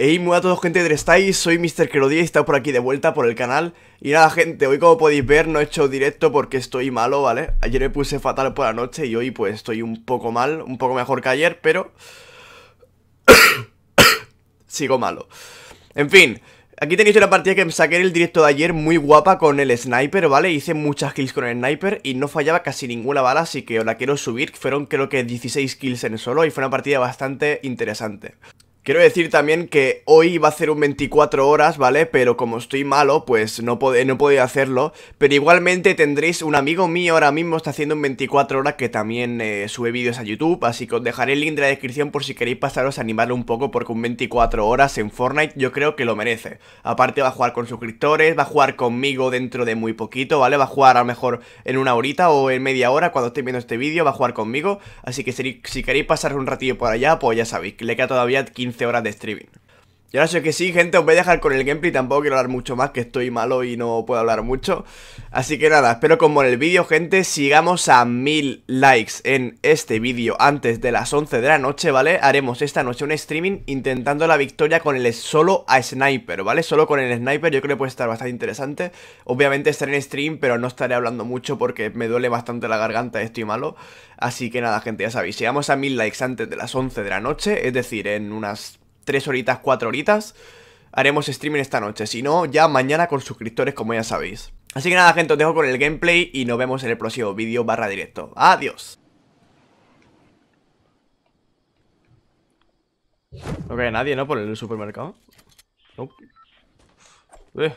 Hey, muy a todos gente, ¿dónde estáis? Soy Mr. Querodía y está por aquí de vuelta por el canal Y nada gente, hoy como podéis ver no he hecho directo porque estoy malo, ¿vale? Ayer me puse fatal por la noche y hoy pues estoy un poco mal, un poco mejor que ayer, pero... Sigo malo En fin, aquí tenéis una partida que me saqué en el directo de ayer muy guapa con el sniper, ¿vale? Hice muchas kills con el sniper y no fallaba casi ninguna bala, así que la quiero subir Fueron creo que 16 kills en solo y fue una partida bastante interesante Quiero decir también que hoy va a ser un 24 horas, ¿vale? Pero como estoy malo, pues no, pod no podía hacerlo. Pero igualmente tendréis un amigo mío ahora mismo está haciendo un 24 horas que también eh, sube vídeos a YouTube. Así que os dejaré el link de la descripción por si queréis pasaros a animarlo un poco porque un 24 horas en Fortnite yo creo que lo merece. Aparte va a jugar con suscriptores, va a jugar conmigo dentro de muy poquito, ¿vale? Va a jugar a lo mejor en una horita o en media hora cuando estéis viendo este vídeo, va a jugar conmigo. Así que si, queréis pasar un ratillo por allá, pues ya sabéis, le queda todavía 15 20 horas de streaming. Y ahora sí que sí, gente, os voy a dejar con el gameplay, tampoco quiero hablar mucho más, que estoy malo y no puedo hablar mucho. Así que nada, espero como en el vídeo, gente, sigamos a mil likes en este vídeo antes de las 11 de la noche, ¿vale? Haremos esta noche un streaming intentando la victoria con el solo a sniper, ¿vale? Solo con el sniper, yo creo que puede estar bastante interesante. Obviamente estaré en stream, pero no estaré hablando mucho porque me duele bastante la garganta, estoy malo. Así que nada, gente, ya sabéis, sigamos a mil likes antes de las 11 de la noche, es decir, en unas tres horitas, cuatro horitas, haremos streaming esta noche. Si no, ya mañana con suscriptores, como ya sabéis. Así que nada, gente, os dejo con el gameplay y nos vemos en el próximo vídeo barra directo. Adiós. No cae nadie, ¿no? Por el supermercado. Nope. Eh.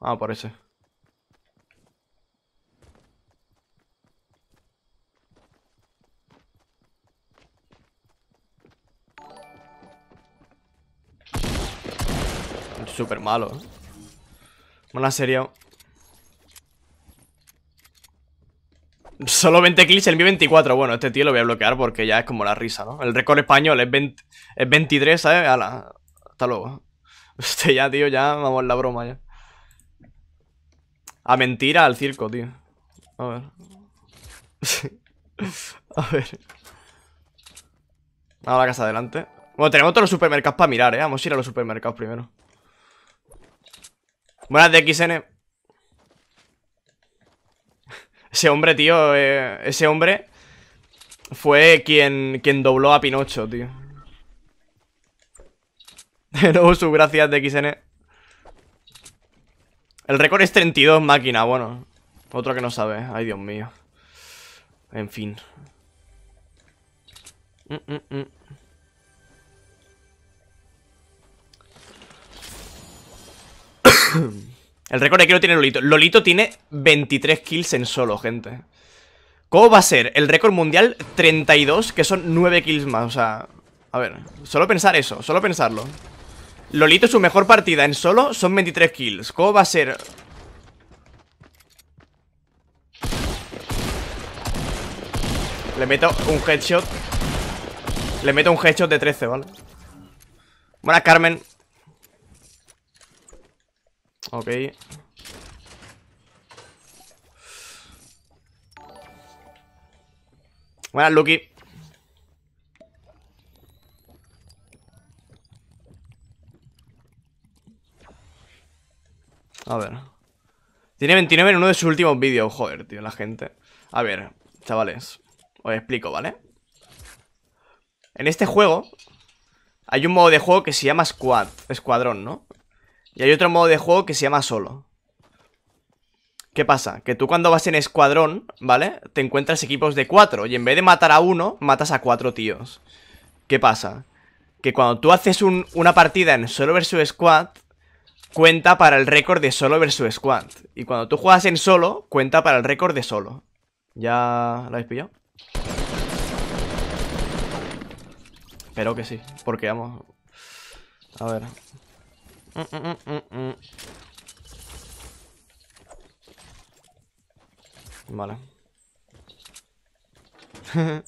Ah, súper malo. Mala serio. Solo 20 kills en mi 24. Bueno, este tío lo voy a bloquear porque ya es como la risa, ¿no? El récord español es, 20, 23, ¿sabes? hasta luego. Este ya, tío, ya vamos la broma ya. A mentira al circo, tío. A ver. a ver. a la casa adelante. Bueno, tenemos todos los supermercados para mirar, ¿eh? Vamos a ir a los supermercados primero. Buenas de XN. Ese hombre, tío, eh, ese hombre fue quien, quien dobló a Pinocho, tío. De nuevo, sus gracias de XN. El récord es 32 máquina, bueno. Otro que no sabe. Ay, Dios mío. En fin. Mm, mm, mm. El récord aquí lo tiene Lolito. Lolito tiene 23 kills en solo, gente. ¿Cómo va a ser? El récord mundial 32, que son 9 kills más. O sea, a ver, solo pensar eso, solo pensarlo. Lolito, su mejor partida en solo son 23 kills. ¿Cómo va a ser? Le meto un headshot. Le meto un headshot de 13, ¿vale? Buena, Carmen. Ok. Buenas, Lucky. A ver. Tiene 29 en uno de sus últimos vídeos. Joder, tío, la gente. A ver, chavales. Os explico, ¿vale? En este juego hay un modo de juego que se llama Squad, Escuadrón, ¿no? Y hay otro modo de juego que se llama solo. ¿Qué pasa? Que tú cuando vas en escuadrón, ¿vale? Te encuentras equipos de cuatro. Y en vez de matar a uno, matas a cuatro tíos. ¿Qué pasa? Que cuando tú haces una partida en solo versus squad, cuenta para el récord de solo versus squad. Y cuando tú juegas en solo, cuenta para el récord de solo. ¿Ya lo habéis pillado? Espero que sí, porque vamos... A ver... Vale.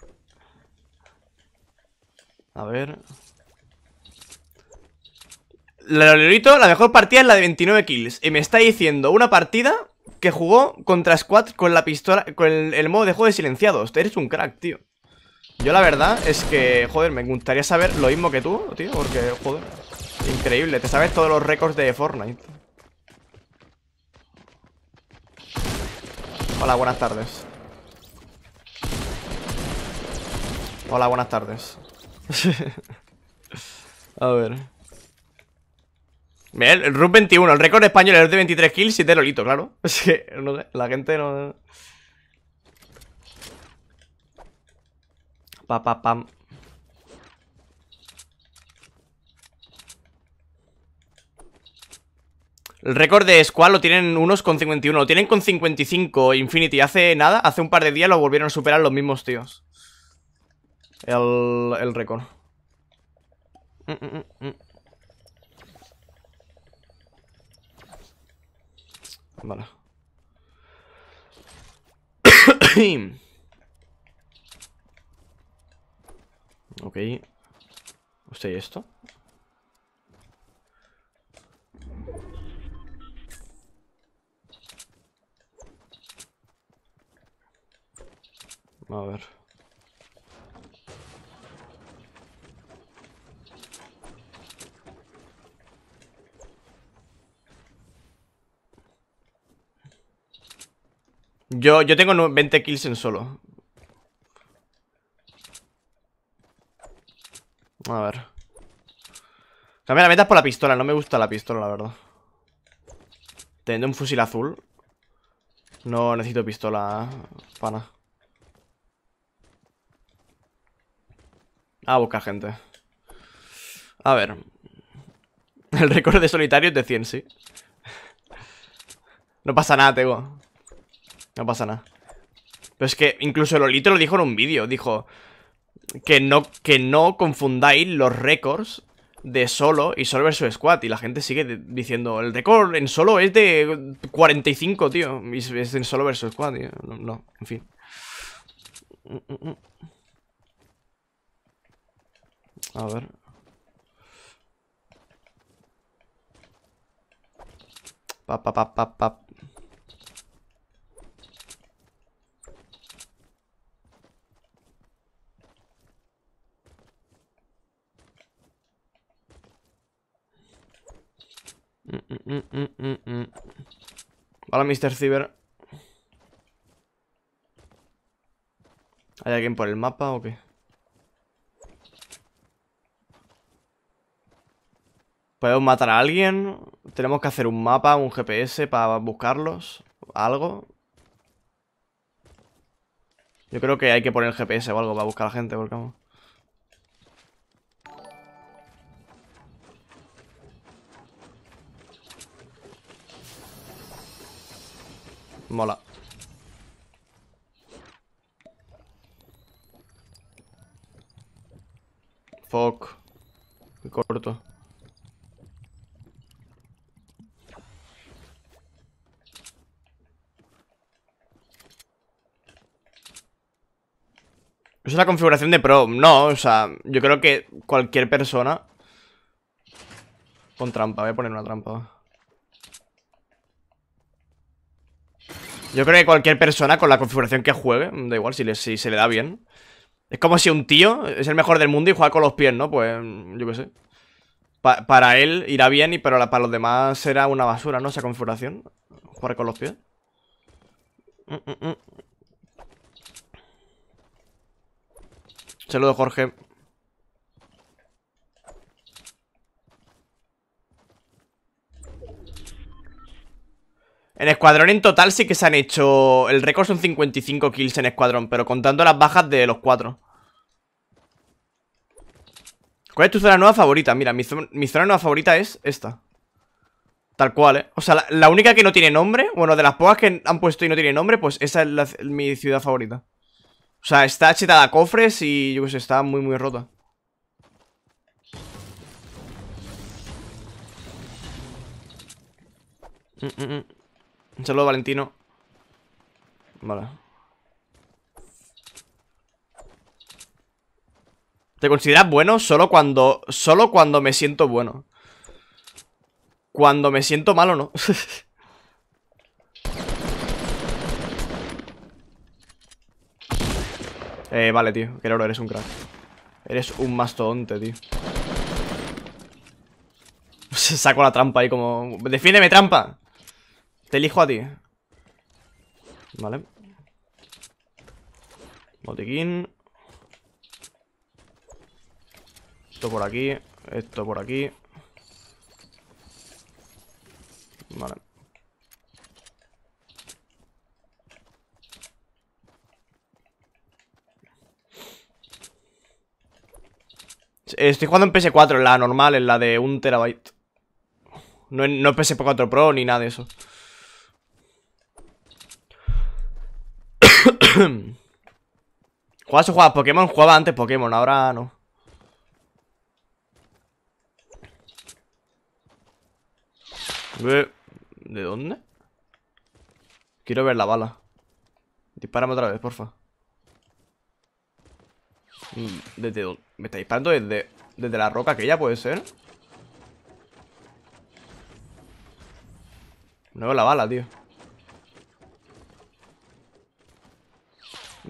A ver. La la mejor partida es la de 29 kills. Y me está diciendo una partida que jugó contra Squad con la pistola. Con el, el modo de juego de silenciados. Eres un crack, tío. Yo la verdad es que, joder, me gustaría saber lo mismo que tú, tío, porque, joder. Increíble, te sabes todos los récords de Fortnite Hola, buenas tardes Hola, buenas tardes A ver el RUP 21, el récord español es de 23 kills y de Lolito, claro Es que, no sé, la gente no... Pa, pa, pam El récord de squad lo tienen unos con 51, lo tienen con 55 Infinity. Hace nada, hace un par de días lo volvieron a superar los mismos tíos. El, el récord. Mm, mm, mm, vale. ok. ¿Usted esto? Yo, tengo 20 kills en solo. A ver. Cambia la metas por la pistola, no me gusta la pistola, la verdad. Teniendo un fusil azul. No necesito pistola, pana. A buscar gente. A ver. El récord de solitario es de 100, sí. No pasa nada, tengo no pasa nada. Pero es que incluso Lolito lo dijo en un vídeo. Dijo que no, que no confundáis los récords de solo y solo versus squad. Y la gente sigue diciendo, el récord en solo es de 45, tío. Y es en solo versus squad, tío. No, en fin. A ver. Pa, pa, pa, vale, Mr. Ciber. ¿Hay alguien por el mapa o qué? ¿Podemos matar a alguien? ¿Tenemos que hacer un mapa, un GPS para buscarlos? ¿Algo? Yo creo que hay que poner el GPS o algo para buscar a la gente, porque vamos. Mola. Fuck. Qué corto. Es la configuración de pro. No, o sea, yo creo que cualquier persona... Con trampa, voy a poner una trampa. Yo creo que cualquier persona con la configuración que juegue, da igual si, se le da bien. Es como si un tío es el mejor del mundo y juega con los pies, ¿no? Pues yo qué sé. para él irá bien, y pero para los demás será una basura, ¿no? Esa configuración. Jugar con los pies. Mm, mm, mm. Saludos, Jorge. En escuadrón en total sí que se han hecho... El récord son 55 kills en escuadrón, pero contando las bajas de los cuatro. ¿Cuál es tu zona nueva favorita? Mira, mi, zona nueva favorita es esta. Tal cual, ¿eh? O sea, la, única que no tiene nombre, bueno, de las pocas que han puesto y no tiene nombre, pues esa es mi ciudad favorita. O sea, está chetada a cofres y yo qué sé, está muy, muy rota. Mm, mm, mm. Un saludo, Valentino. Vale. Te consideras bueno solo cuando... Solo cuando me siento bueno. Cuando me siento malo, no. eh, vale, tío. Que eres un crack. Eres un mastodonte, tío. saco la trampa ahí como... ¡Defiéndeme, trampa! Te elijo a ti. Vale. Botiquín. Esto por aquí. Esto por aquí. Vale. Estoy jugando en PS4, en la normal, en la de un terabyte. No en, no PS4 Pro ni nada de eso. Jugaba o jugaba Pokémon, jugaba antes Pokémon, ahora no. ¿De dónde? Quiero ver la bala. Dispárame otra vez, porfa. Mm, ¿Desde dónde? ¿Me está disparando desde, desde la roca aquella, puede ser? No veo la bala, tío.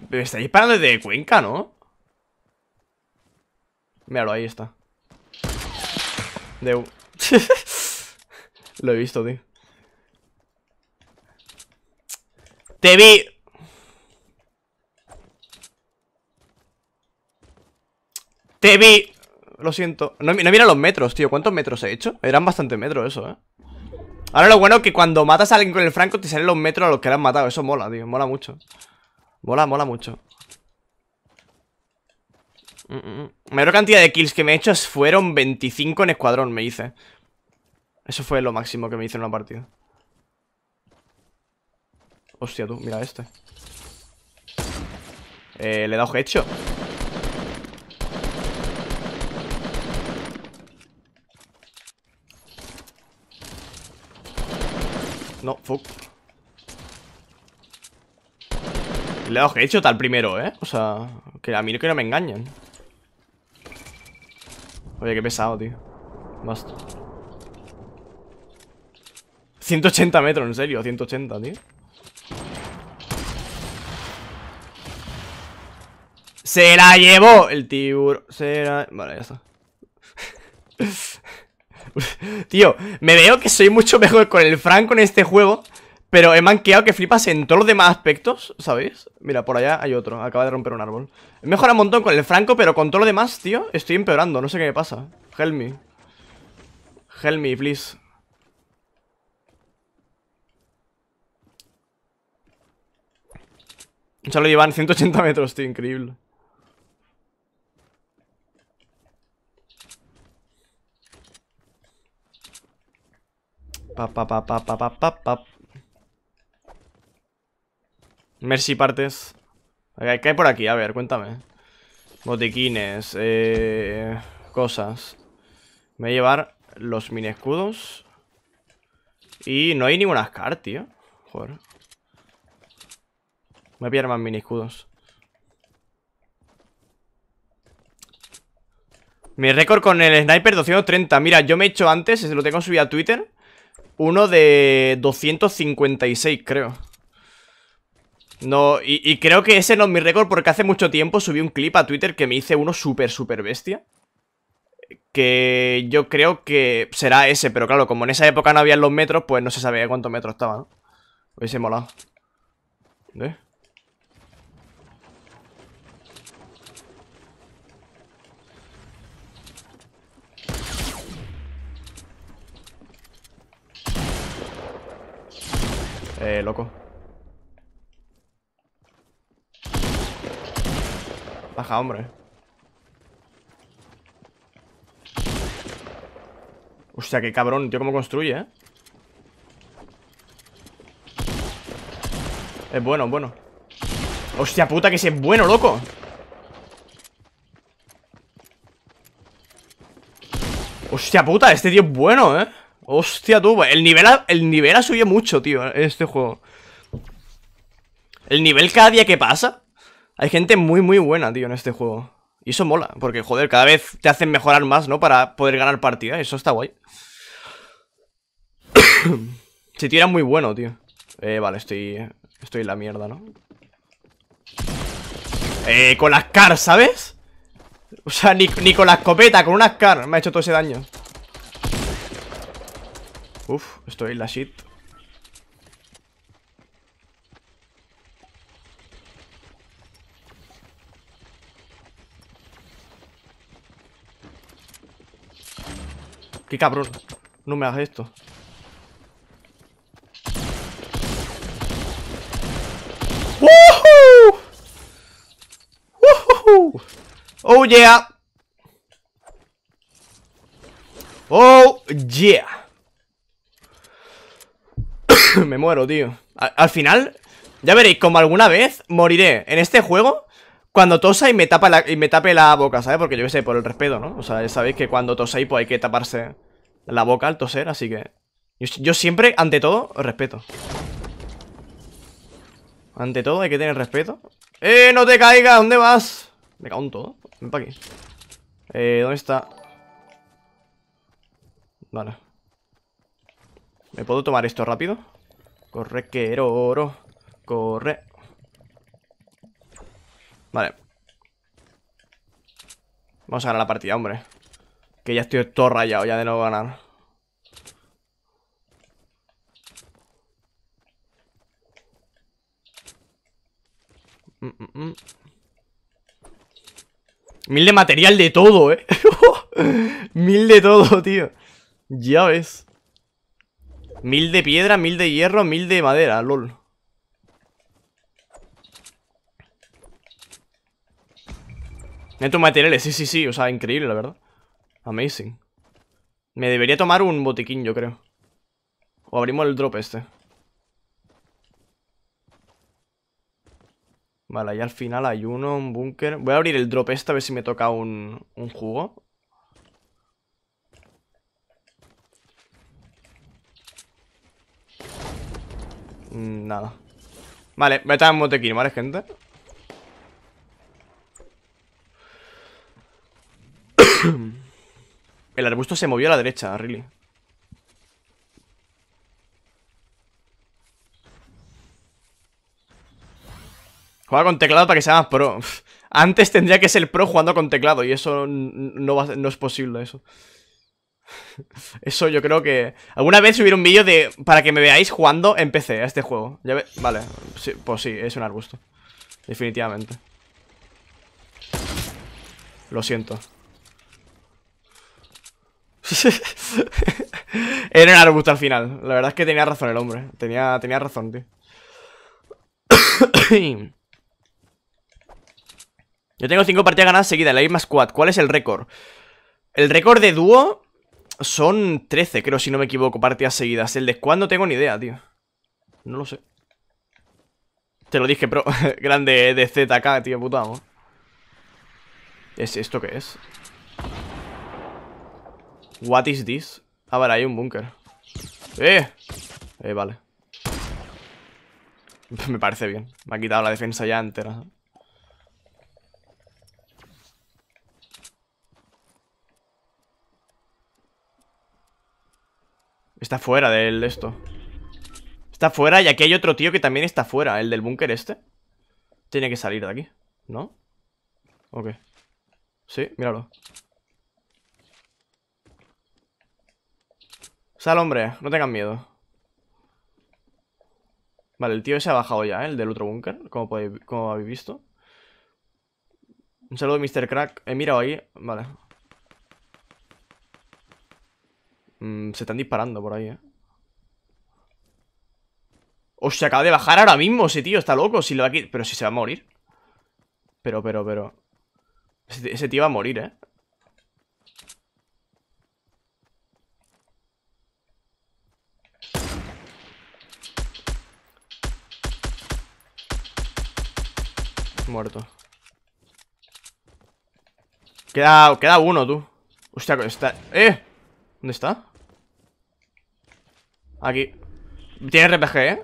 Me está disparando desde Cuenca, ¿no? Míralo, ahí está. Lo he visto, tío. ¡Te vi! ¡Te vi! Lo siento. No, mira los metros, tío. ¿Cuántos metros he hecho? Eran bastante metros eso, eh. Ahora lo bueno es que cuando matas a alguien con el franco te salen los metros a los que le han matado. Eso mola, tío. Mola mucho. Mola, mola mucho. La mm, mm, mm. cantidad de kills que me he hecho fueron 25 en escuadrón, me hice. Eso fue lo máximo que me hice en una partida. Hostia, tú, mira este. Eh, le he dado hecho. No, fuck. Le he hecho tal primero, ¿eh? O sea, que a mí que no me engañen. Oye, qué pesado, tío. Basta. 180 metros, en serio, 180, tío. ¡Se la llevó! El tiburón. Se la... Vale, ya está. tío, me veo que soy mucho mejor con el Franco en este juego pero he manqueado que flipas en todos los demás aspectos, ¿sabéis? Mira, por allá hay otro, acaba de romper un árbol He mejorado un montón con el franco, pero con todo lo demás, tío Estoy empeorando, no sé qué me pasa Help me Help me, please Ya lo llevan 180 metros, tío, increíble Pa, pa, pa, pa, pa, pa, pa, pa Merci partes. ¿Qué hay por aquí? A ver, cuéntame. Botiquines, eh, cosas. Me voy a llevar los mini escudos. Y no hay ninguna Scar, tío. Me voy a pillar más mini escudos. Mi récord con el sniper 230. Mira, yo me he hecho antes, lo tengo subido a Twitter. Uno de 256, creo. No, y, creo que ese no es mi récord porque hace mucho tiempo subí un clip a Twitter que me hice uno súper, súper bestia. Que yo creo que será ese, pero claro, como en esa época no habían los metros, pues no se sabía cuántos metros estaba, ¿no? Hubiese molado. Eh, loco. Baja, hombre. Hostia, qué cabrón, tío, como construye, ¿eh? Es bueno, bueno. Hostia puta, que si es bueno, loco. Hostia puta, este tío es bueno, ¿eh? Hostia tú, el nivel ha, el nivel ha subido mucho, tío, eh, este juego. El nivel cada día que pasa hay gente muy, muy buena, tío, en este juego. Y eso mola, porque, joder, cada vez te hacen mejorar más, ¿no? Para poder ganar partida, eso está guay. si tira muy bueno, tío. Eh, vale, estoy... Estoy en la mierda, ¿no? Eh, con las car, ¿sabes? O sea, ni, con la escopeta, con una car Me ha hecho todo ese daño Uf, estoy en la shit Qué cabrón. No me hagas esto. ¡Woohoo! ¡Woohoo! ¡Oh, yeah! ¡Oh, yeah! me muero, tío. Al, al final, ya veréis como alguna vez moriré en este juego cuando tosa y me, tapa y me tape la boca, ¿sabes? Porque yo qué sé, por el respeto, ¿no? O sea, sabéis que cuando toséis, pues hay que taparse la boca al toser, así que... Yo, siempre, ante todo, respeto. Ante todo, hay que tener respeto. ¡Eh, no te caigas! ¿Dónde vas? Me cago en todo. Ven aquí. Eh, ¿dónde está? Vale. ¿Me puedo tomar esto rápido? Corre, que oro. Corre. Vale Vamos a ganar la partida, hombre Que ya estoy todo rayado ya de no ganar mm, mm, mm. Mil de material de todo, eh Mil de todo, tío Ya ves Mil de piedra, mil de hierro, mil de madera, lol Estos materiales, sí, sí, sí. O sea, increíble, la verdad. Amazing. Me debería tomar un botiquín, yo creo. O abrimos el drop este. Vale, ahí al final hay uno, un búnker. Voy a abrir el drop este a ver si me toca un, un jugo. Mm, nada. Vale, voy a botiquín, ¿vale, gente? El arbusto se movió a la derecha, really. Juega con teclado para que sea más pro. Antes tendría que ser pro jugando con teclado y eso no, no es posible, eso. Eso yo creo que... Alguna vez subiré un vídeo de... Para que me veáis jugando en PC a este juego. Vale, pues sí, es un arbusto. Definitivamente. Lo siento. Era un arbusto al final. La verdad es que tenía razón el hombre. Tenía, tenía razón, tío. Yo tengo 5 partidas ganadas seguidas, En la misma squad. ¿Cuál es el récord? El récord de dúo son 13, creo, si no me equivoco, partidas seguidas. El de squad no tengo ni idea, tío. No lo sé. Te lo dije, pro. Grande de ZK, tío, putado. ¿Es esto qué es? What is this? Ah, vale, hay un búnker ¡Eh! Eh, vale Me parece bien Me ha quitado la defensa ya entera Está fuera de esto Está fuera y aquí hay otro tío que también está fuera El del búnker este Tiene que salir de aquí, ¿no? Ok Sí, míralo Sal, hombre, no tengan miedo. Vale, el tío se ha bajado ya, ¿eh? el del otro búnker, como, habéis visto. Un saludo, Mr. Crack. He mirado ahí, vale. Mm, se están disparando por ahí, ¿eh? ¡Oh, se acaba de bajar ahora mismo ese tío! Está loco, si le va a Pero si se va a morir. Pero, pero, pero... Ese tío va a morir, ¿eh? muerto Queda, queda uno, tú Hostia, está... ¡Eh! ¿Dónde está? Aquí Tiene RPG, ¿eh?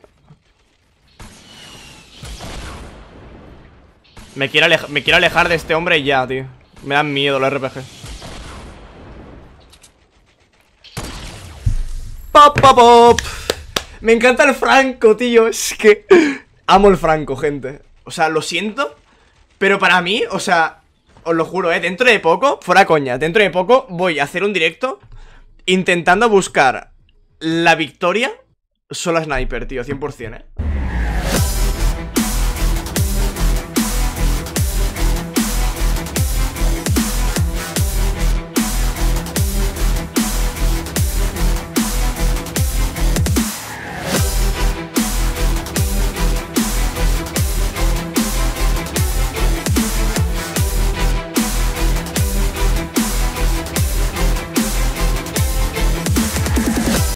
Me quiero, me quiero alejar de este hombre ya, tío Me dan miedo los RPG ¡Pop, pop, pop! Me encanta el Franco, tío Es que... Amo el Franco, gente o sea, lo siento Pero para mí, o sea Os lo juro, eh, dentro de poco Fuera coña, dentro de poco voy a hacer un directo Intentando buscar La victoria Solo sniper, tío, 100%, eh